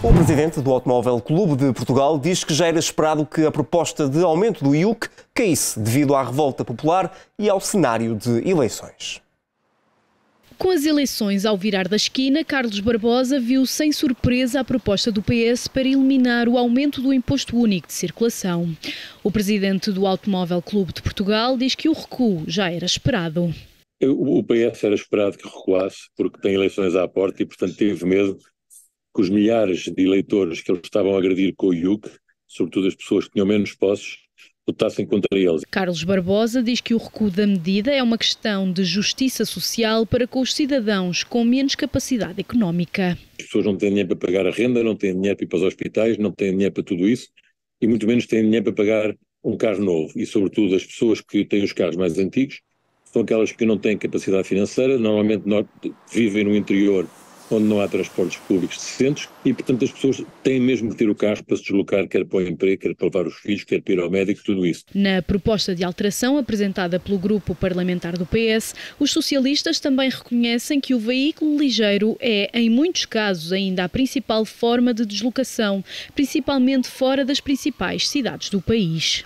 O presidente do Automóvel Clube de Portugal diz que já era esperado que a proposta de aumento do IUC caísse devido à revolta popular e ao cenário de eleições. Com as eleições ao virar da esquina, Carlos Barbosa viu sem surpresa a proposta do PS para eliminar o aumento do imposto único de circulação. O presidente do Automóvel Clube de Portugal diz que o recuo já era esperado. O PS era esperado que recuasse, porque tem eleições à porta e, portanto, teve medo os milhares de eleitores que eles estavam a agredir com o IUC, sobretudo as pessoas que tinham menos posses, votassem contra eles. Carlos Barbosa diz que o recuo da medida é uma questão de justiça social para com os cidadãos com menos capacidade económica. As pessoas não têm dinheiro para pagar a renda, não têm dinheiro para ir para os hospitais, não têm dinheiro para tudo isso e muito menos têm dinheiro para pagar um carro novo. E, sobretudo, as pessoas que têm os carros mais antigos são aquelas que não têm capacidade financeira, normalmente vivem no interior onde não há transportes públicos decentes e, portanto, as pessoas têm mesmo que ter o carro para se deslocar, quer para o emprego, quer para levar os filhos, quer para ir ao médico, tudo isso. Na proposta de alteração apresentada pelo grupo parlamentar do PS, os socialistas também reconhecem que o veículo ligeiro é, em muitos casos, ainda a principal forma de deslocação, principalmente fora das principais cidades do país.